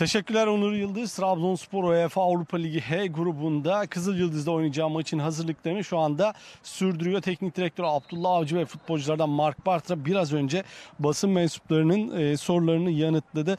Teşekkürler Onur Yıldız. Trabzonspor UEFA Avrupa Ligi H grubunda Kızıl Yıldız'da oynayacağı maçın hazırlıklarını şu anda sürdürüyor. Teknik direktör Abdullah Avcı ve futbolculardan Mark Bartra biraz önce basın mensuplarının e, sorularını yanıtladı.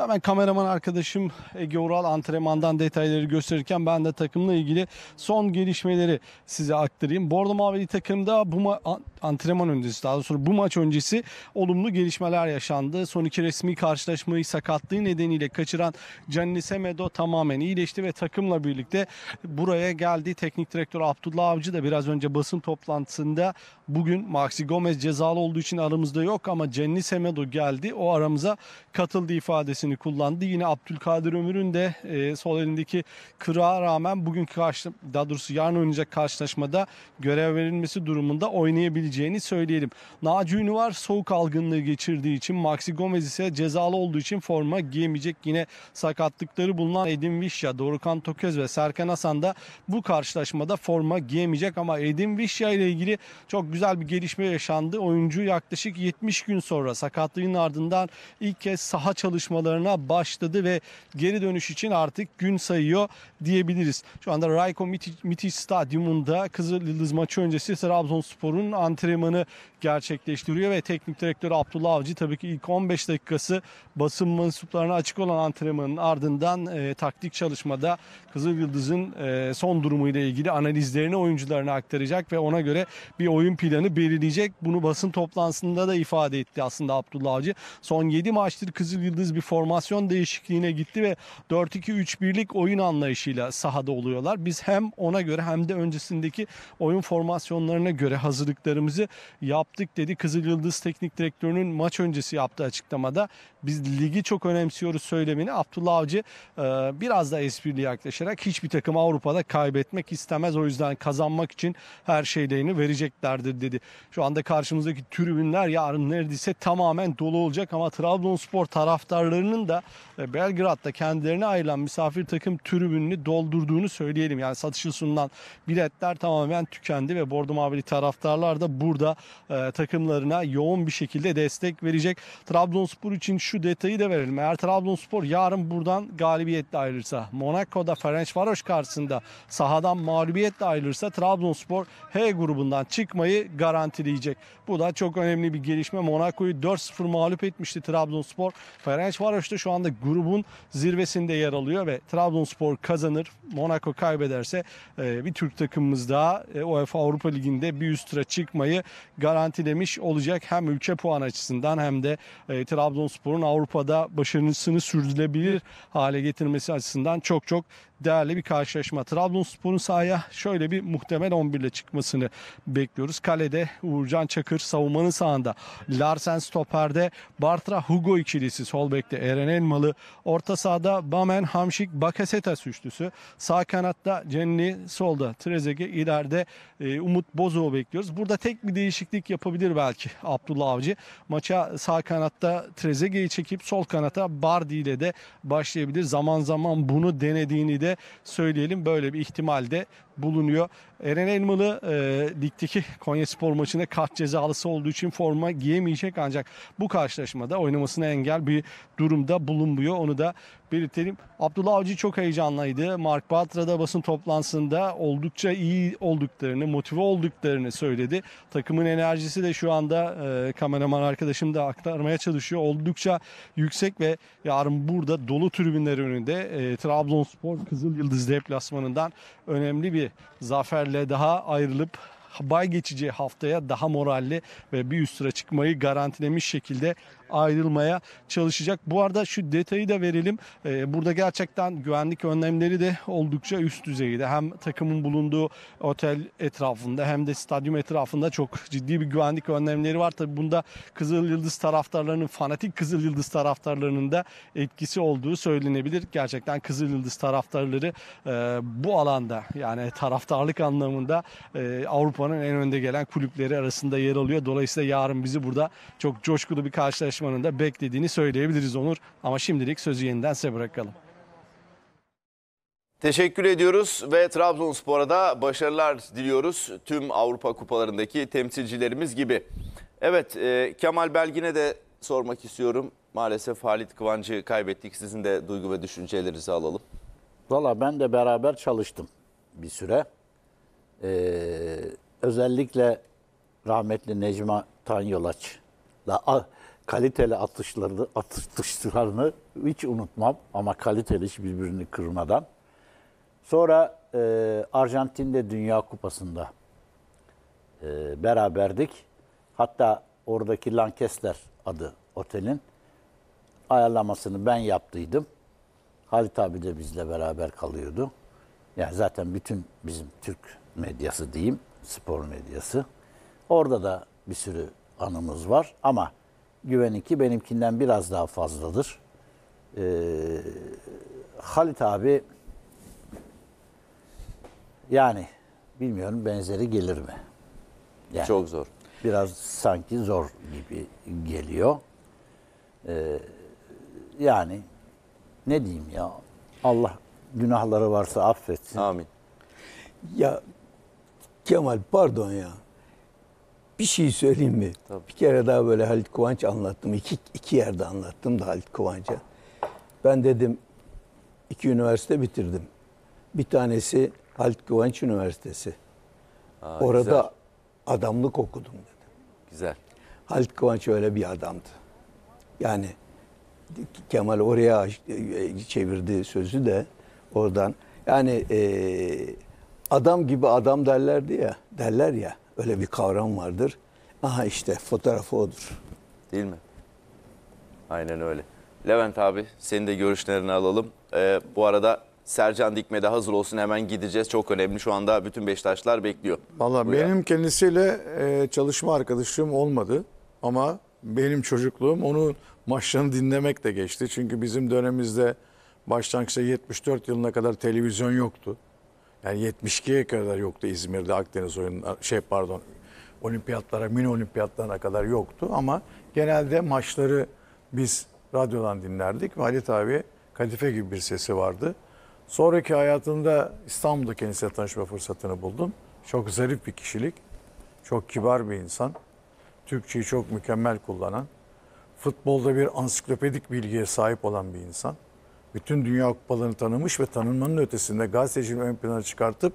Hemen kameraman arkadaşım Ege Ural antrenmandan detayları gösterirken ben de takımla ilgili son gelişmeleri size aktarayım. Bordo Mavili takımda bu antrenman öncesi daha sonra bu maç öncesi olumlu gelişmeler yaşandı. Son iki resmi karşılaşmayı sakatlığı nedeniyle kaçıran Gianni Semedo tamamen iyileşti ve takımla birlikte buraya geldi. Teknik direktör Abdullah Avcı da biraz önce basın toplantısında bugün Maxi Gomez cezalı olduğu için aramızda yok ama Gianni Semedo geldi. O aramıza katıldı ifadesini ifadesini kullandı. Yine Abdülkadir Ömür'ün de e, sol elindeki kırağa rağmen bugünkü karşı daha doğrusu yarın oynayacak karşılaşmada görev verilmesi durumunda oynayabileceğini söyleyelim. Naci var soğuk algınlığı geçirdiği için Maxi Gomez ise cezalı olduğu için forma giyemeyecek. Yine sakatlıkları bulunan Edin Vişya, Dorukan Toköz ve Serkan Hasan da bu karşılaşmada forma giyemeyecek ama Edin Vişya ile ilgili çok güzel bir gelişme yaşandı. Oyuncu yaklaşık 70 gün sonra sakatlığın ardından ilk kez saha çalışmaları çalışmalarına başladı ve geri dönüş için artık gün sayıyor diyebiliriz. Şu anda Rayko Mitić Stadyumunda Kızıldız maçı öncesi Trabzonspor'un antrenmanı gerçekleştiriyor ve teknik direktör Abdullah Avcı tabii ki ilk 15 dakikası basın mensuplarına açık olan antrenmanın ardından e, taktik çalışmada Kızıl Yıldız'ın e, son durumuyla ilgili analizlerini oyuncularına aktaracak ve ona göre bir oyun planı belirleyecek. Bunu basın toplantısında da ifade etti aslında Abdullah Avcı. Son 7 maçtır Kızıl Yıldız bir form formasyon değişikliğine gitti ve 4-2-3-1'lik oyun anlayışıyla sahada oluyorlar. Biz hem ona göre hem de öncesindeki oyun formasyonlarına göre hazırlıklarımızı yaptık dedi. Kızıl Yıldız Teknik Direktörü'nün maç öncesi yaptığı açıklamada biz ligi çok önemsiyoruz söylemini Abdullah Avcı e, biraz da esprili yaklaşarak hiçbir takım Avrupa'da kaybetmek istemez. O yüzden kazanmak için her şeylerini vereceklerdir dedi. Şu anda karşımızdaki tribünler yarın neredeyse tamamen dolu olacak ama Trabzonspor taraftarlarının takımlarının da e, Belgrad'da kendilerine ayrılan misafir takım tribününü doldurduğunu söyleyelim. Yani satışı sunulan biletler tamamen tükendi ve Bordo Mavili taraftarlar da burada e, takımlarına yoğun bir şekilde destek verecek. Trabzonspor için şu detayı da verelim. Eğer Trabzonspor yarın buradan galibiyetle ayrılırsa, Monaco'da Ferencvaros karşısında sahadan mağlubiyetle ayrılırsa Trabzonspor H grubundan çıkmayı garantileyecek. Bu da çok önemli bir gelişme. Monaco'yu 4-0 mağlup etmişti Trabzonspor. Ferencvaros koştu. Şu anda grubun zirvesinde yer alıyor ve Trabzonspor kazanır. Monaco kaybederse e, bir Türk takımımız daha e, UEFA Avrupa Ligi'nde bir üst tura çıkmayı garantilemiş olacak. Hem ülke puan açısından hem de e, Trabzonspor'un Avrupa'da başarısını sürdürülebilir hale getirmesi açısından çok çok değerli bir karşılaşma. Trabzonspor'un sahaya şöyle bir muhtemel 11 ile çıkmasını bekliyoruz. Kalede Uğurcan Çakır savunmanın sağında. Larsen stoperde Bartra Hugo ikilisi. Sol bekte Eren Elmalı. Orta sahada Bamen Hamşik Bakaseta üçlüsü. Sağ kanatta Cenni solda Trezege ileride e, Umut Bozo bekliyoruz. Burada tek bir değişiklik yapabilir belki Abdullah Avcı. Maça sağ kanatta Trezege'yi çekip sol kanata Bardi ile de başlayabilir. Zaman zaman bunu denediğini de söyleyelim. Böyle bir ihtimal de bulunuyor. Eren Elmalı e, ligdeki Konya Spor maçında kart cezalısı olduğu için forma giyemeyecek ancak bu karşılaşmada oynamasına engel bir durumda bulunmuyor. Onu da belirtelim. Abdullah Avcı çok heyecanlıydı. Mark Batra'da basın toplantısında oldukça iyi olduklarını, motive olduklarını söyledi. Takımın enerjisi de şu anda e, kameraman arkadaşım da aktarmaya çalışıyor. Oldukça yüksek ve yarın burada dolu tribünler önünde e, Trabzonspor Kızıl Yıldız deplasmanından önemli bir zaferle daha ayrılıp bay geçeceği haftaya daha moralli ve bir üst sıra çıkmayı garantilemiş şekilde ayrılmaya çalışacak. Bu arada şu detayı da verelim. Ee, burada gerçekten güvenlik önlemleri de oldukça üst düzeyde. Hem takımın bulunduğu otel etrafında hem de stadyum etrafında çok ciddi bir güvenlik önlemleri var. Tabi bunda Kızıl Yıldız taraftarlarının, fanatik Kızıl Yıldız taraftarlarının da etkisi olduğu söylenebilir. Gerçekten Kızıl Yıldız taraftarları e, bu alanda yani taraftarlık anlamında e, Avrupa'nın en önde gelen kulüpleri arasında yer alıyor. Dolayısıyla yarın bizi burada çok coşkulu bir karşılaşma tartışmanın da beklediğini söyleyebiliriz Onur. Ama şimdilik sözü yeniden size bırakalım. Teşekkür ediyoruz ve Trabzonspor'a da başarılar diliyoruz tüm Avrupa kupalarındaki temsilcilerimiz gibi. Evet e, Kemal Belgin'e de sormak istiyorum. Maalesef Halit Kıvancı kaybettik. Sizin de duygu ve düşüncelerinizi alalım. Valla ben de beraber çalıştım bir süre. Ee, özellikle rahmetli Necma Tanyolaç'la kaliteli atışlarını, atıştışlarını hiç unutmam ama kaliteli hiç birbirini kırmadan. Sonra e, Arjantin'de Dünya Kupası'nda e, beraberdik. Hatta oradaki Lancaster adı otelin ayarlamasını ben yaptıydım. Halit abi de bizle beraber kalıyordu. Yani zaten bütün bizim Türk medyası diyeyim, spor medyası. Orada da bir sürü anımız var ama güveniki benimkinden biraz daha fazladır. E, Halit abi yani bilmiyorum benzeri gelir mi? Yani, Çok zor. Biraz sanki zor gibi geliyor. Ee, yani ne diyeyim ya Allah günahları varsa affetsin. Amin. Ya Kemal pardon ya. Bir şey söyleyeyim mi? Tabii. Bir kere daha böyle Halit Kıvanç anlattım. İki, iki yerde anlattım da Halit Kıvanç'a. Ben dedim iki üniversite bitirdim. Bir tanesi Halit Kıvanç Üniversitesi. Aa, Orada güzel. adamlık okudum dedim. Güzel. Halit Kıvanç öyle bir adamdı. Yani Kemal oraya çevirdi sözü de oradan. Yani e, adam gibi adam derlerdi ya, derler ya. Öyle bir kavram vardır. Aha işte fotoğrafı odur. Değil mi? Aynen öyle. Levent abi senin de görüşlerini alalım. Ee, bu arada Sercan Dikme de hazır olsun hemen gideceğiz. Çok önemli şu anda bütün Beşiktaşlar bekliyor. Valla benim kendisiyle e, çalışma arkadaşlığım olmadı. Ama benim çocukluğum onu maçlarını dinlemek de geçti. Çünkü bizim dönemimizde başlangıçta 74 yılına kadar televizyon yoktu. Yani 72'ye kadar yoktu İzmir'de Akdeniz oyunlar şey pardon olimpiyatlara, mini olimpiyatlarına kadar yoktu ama genelde maçları biz radyodan dinlerdik Halit abi kadife gibi bir sesi vardı. Sonraki hayatında İstanbul'da kendisiyle tanışma fırsatını buldum. Çok zarif bir kişilik, çok kibar bir insan, Türkçeyi çok mükemmel kullanan, futbolda bir ansiklopedik bilgiye sahip olan bir insan bütün dünya kupalarını tanımış ve tanınmanın ötesinde gazeteciliği ön plana çıkartıp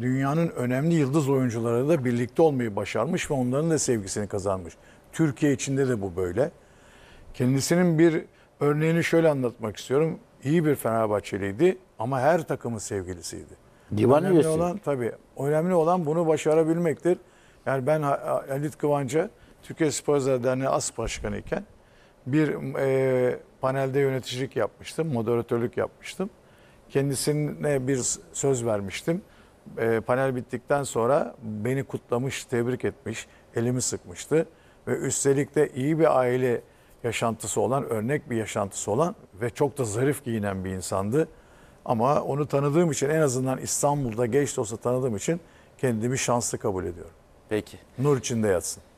dünyanın önemli yıldız oyuncuları da birlikte olmayı başarmış ve onların da sevgisini kazanmış. Türkiye içinde de bu böyle. Kendisinin bir örneğini şöyle anlatmak istiyorum. İyi bir Fenerbahçeliydi ama her takımın sevgilisiydi. Divan önemli üyesi. olan tabii önemli olan bunu başarabilmektir. Yani ben Halit Kıvanç'a Türkiye Sporcular Derneği As Başkanı iken bir e, panelde yöneticilik yapmıştım, moderatörlük yapmıştım. Kendisine bir söz vermiştim. E, panel bittikten sonra beni kutlamış, tebrik etmiş, elimi sıkmıştı. Ve üstelik de iyi bir aile yaşantısı olan, örnek bir yaşantısı olan ve çok da zarif giyinen bir insandı. Ama onu tanıdığım için en azından İstanbul'da geç de olsa tanıdığım için kendimi şanslı kabul ediyorum. Peki. Nur içinde yatsın.